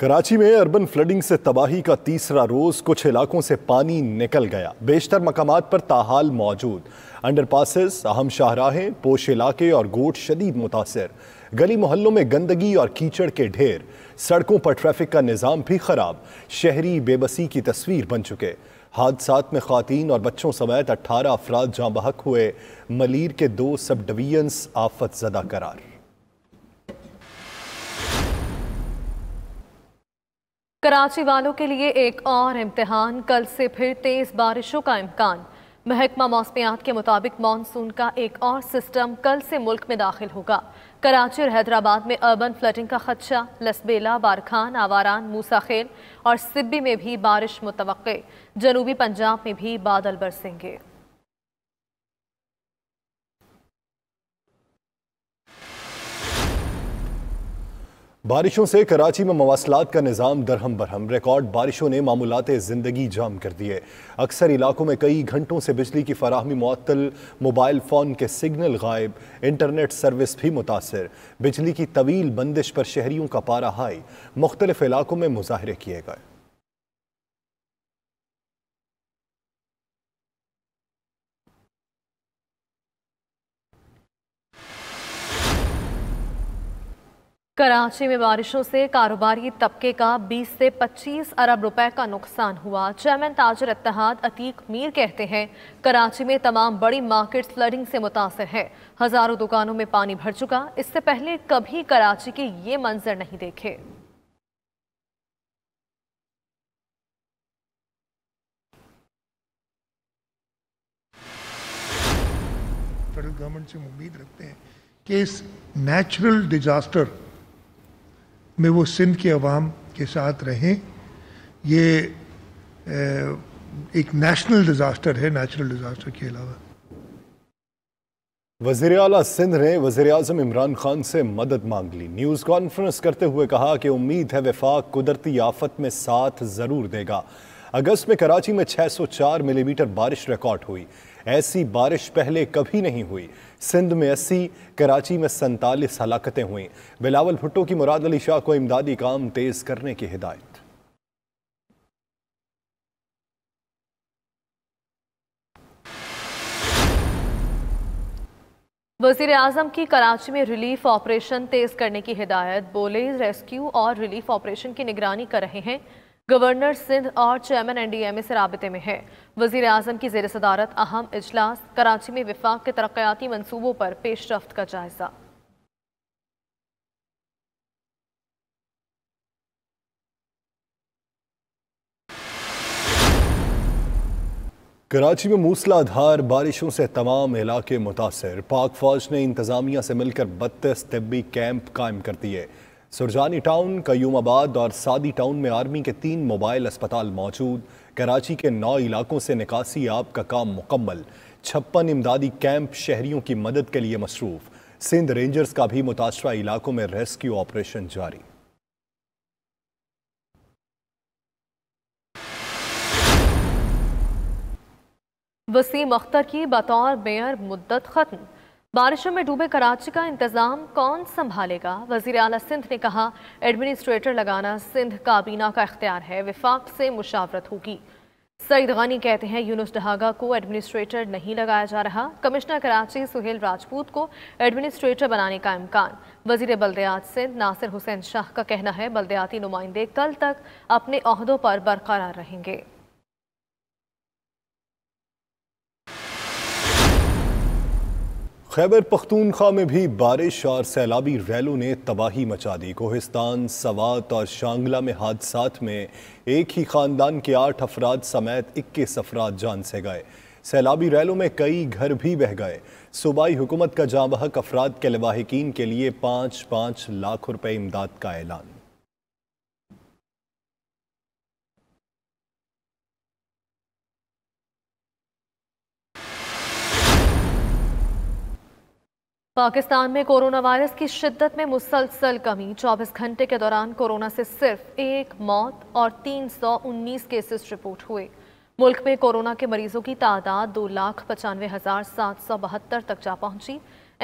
कराची में urban flooding से तबाही का तीसरा रोज कुछ इलाकों से पानी निकल गया बेशतर मकाम पर ताहाल मौजूद अंडर पासिस अहम शाहराहें पोश इलाके और गोट शदीद मुतासर गली मोहल्लों में गंदगी और कीचड़ के ढेर सड़कों पर ट्रैफिक का निज़ाम भी खराब शहरी बेबसी की तस्वीर बन चुके हादसा में खातन और बच्चों समेत अट्ठारह अफराद जहाँ बहक हुए मलिर के दो सब डिवीजन्स आफत जदा करार कराची वालों के लिए एक और इम्तहान कल से फिर तेज़ बारिशों का इम्कान महकमा मौसमियात के मुताबिक मानसून का एक और सिस्टम कल से मुल्क में दाखिल होगा कराची और हैदराबाद में अर्बन फ्लडिंग का खदशा लसबेला बारखान आवारान मूसाखेल और सिब्बी में भी बारिश मुतव जनूबी पंजाब में भी बादल बरसेंगे बारिशों से कराची में मवासलात का निज़ाम दरहम बरहम रिकॉर्ड बारिशों ने मामूलत ज़िंदगी जाम कर दिए अक्सर इलाकों में कई घंटों से बिजली की फराहमी मअतल मोबाइल फ़ोन के सिग्नल गायब इंटरनेट सर्विस भी मुतासर बिजली की तवील बंदिश पर शहरीों का पारा हाई मुख्तलिफ़ इलाकों में मुजाहरे किए गए कराची में बारिशों से कारोबारी तबके का 20 से 25 अरब रुपए का नुकसान हुआ चेयरमैन ताजर इतिहाद अतीक मीर कहते हैं कराची में तमाम बड़ी मार्केट फ्लडिंग से मुतासर है हजारों दुकानों में पानी भर चुका इससे पहले कभी कराची के ये मंजर नहीं देखे फेडरल गवर्नमेंट से उम्मीद रखते हैं कि इस नेचुरल डिजास्टर में वो सिंध के अवाम के साथ रहें ये एक नेशनल डिज़ास्टर है नेचुरल डिज़ास्टर के अलावा वजीर अला सिंध ने वजीर अजम इमरान खान से मदद मांग ली न्यूज़ कॉन्फ्रेंस करते हुए कहा कि उम्मीद है वफाक कुदरती आफत में साथ ज़रूर देगा अगस्त में कराची में 604 मिलीमीटर बारिश रिकॉर्ड हुई ऐसी बारिश पहले कभी नहीं हुई सिंध में अस्सी कराची में सैंतालीस हलाकतें हुई बिलावल भुट्टो की मुराद अली शाह को इमदादी काम तेज़ करने की हिदायत वजीर आजम की कराची में रिलीफ ऑपरेशन तेज करने की हिदायत बोले रेस्क्यू और रिलीफ ऑपरेशन की निगरानी कर रहे हैं गवर्नर सिंध और चेयरमैन एनडीएमए से रबते में है वजीर अजम की जेर सदारत अहम इजलास कराची में विफाक के तरक्याती मनसूबों पर पेशरफ का जायजा कराची में मूसलाधार बारिशों से तमाम इलाके मुतासर पाक फौज ने इंतजामिया से मिलकर बत्तीस तबी कैंप कायम कर दिए सुरजानी टाउन कयूमाबाद और सादी टाउन में आर्मी के तीन मोबाइल अस्पताल मौजूद कराची के नौ इलाकों से निकासी आप का काम मुकम्मल छप्पन इमदादी कैंप शहरियों की मदद के लिए मसरूफ़ सिंध रेंजर्स का भी मुतासर इलाकों में रेस्क्यू ऑपरेशन जारी वसीम अख्तर की बतौर मेयर मुद्दत खत्म बारिशों में डूबे कराची का इंतजाम कौन संभालेगा वजीर अला सिंध ने कहा एडमिनिस्ट्रेटर लगाना सिंध काबीना का अख्तियार है विफाक से मुशावरत होगी सईद गानी कहते हैं यूनुस डहागा को एडमिनिस्ट्रेटर नहीं लगाया जा रहा कमिश्नर कराची सुहेल राजपूत को एडमिनिस्ट्रेटर बनाने का इम्कान वजीर बल्दयात सिंध नासिर हुसैन शाह का कहना है बल्दयाती नुमाइंदे कल तक अपने अहदों पर बरकरार रहेंगे खैबर पख्तूनख्वा में भी बारिश और सैलाबी रैलों ने तबाही मचा दी कोहिस्तान सवात और शांगला में हादसा में एक ही ख़ानदान के आठ अफराद समेत इक्कीस अफराद जान से गए सैलाबी रैलों में कई घर भी बह गए सूबाई हुकूमत का जाँ बहक अफराद के लवाहकिन के लिए पाँच पाँच लाख रुपये इमदाद का ऐलान पाकिस्तान में कोरोना वायरस की शिद्दत में मुसलसल कमी 24 घंटे के दौरान कोरोना से सिर्फ एक मौत और 319 केसेस रिपोर्ट हुए मुल्क में कोरोना के मरीजों की तादाद दो लाख पचानवे हज़ार सात सौ बहत्तर तक जा पहुंची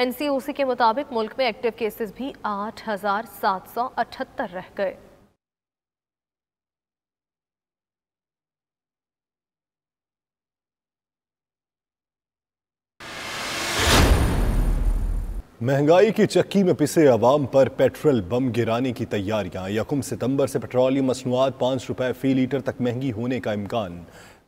एनसीओसी के मुताबिक मुल्क में एक्टिव केसेस भी आठ हज़ार सात सौ अठहत्तर रह गए महंगाई की चक्की में पिसे आवाम पर पेट्रोल बम गिराने की तैयारियां यकम सितंबर से पेट्रोलियम मसनूआत पाँच रुपये फ़ी लीटर तक महंगी होने का इम्कान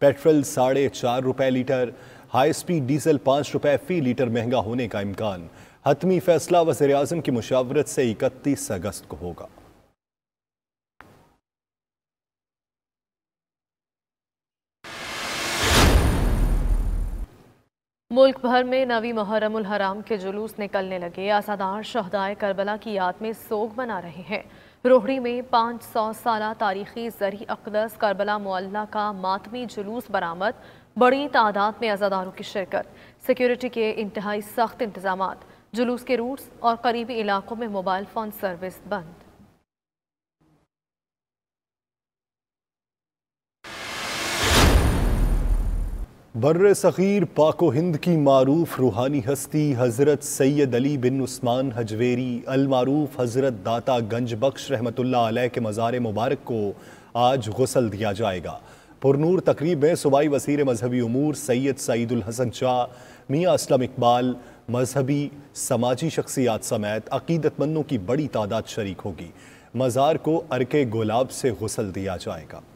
पेट्रोल साढ़े चार रुपये लीटर हाई स्पीड डीजल पाँच रुपये फ़ी लीटर महंगा होने का इम्कान हतमी फैसला वजे अजम की मुशावरत से इकतीस अगस्त को होगा मुल्क भर में नवी मुहर्रमुल हराम के जुलूस निकलने लगे आसादार शहदाय करबला की याद में सोग मना रहे हैं रोहड़ी में पाँच सौ साल तारीखी जरी अकदस करबला मुल्ला का मातमी जुलूस बरामद बड़ी तादाद में आज़ादारों की शिरकत सिक्योरिटी के इंतहाई सख्त इंतजाम जुलूस के रूट्स और करीबी इलाकों में मोबाइल फ़ोन सर्विस बंद बर सग़ीर पाको हिंद की मरूफ रूहानी हस्ती हज़रत सैद अली बिन उस्मान हजवेरी अलमारूफ हज़रत दाता गंज बख्श रहमतुल्ल के मज़ार मुबारक को आज गसल दिया जाएगा पुरनूर तकरीब में सूबाई वसीर मजहबी अमूर सैयद सईदुल हसन शाह मियाँ असलम इकबाल मजहबी समाजी शख्सियात समेत अकीदतमंदों की बड़ी तादाद शरीक होगी मज़ार को अरके गुलाब से गसल दिया जाएगा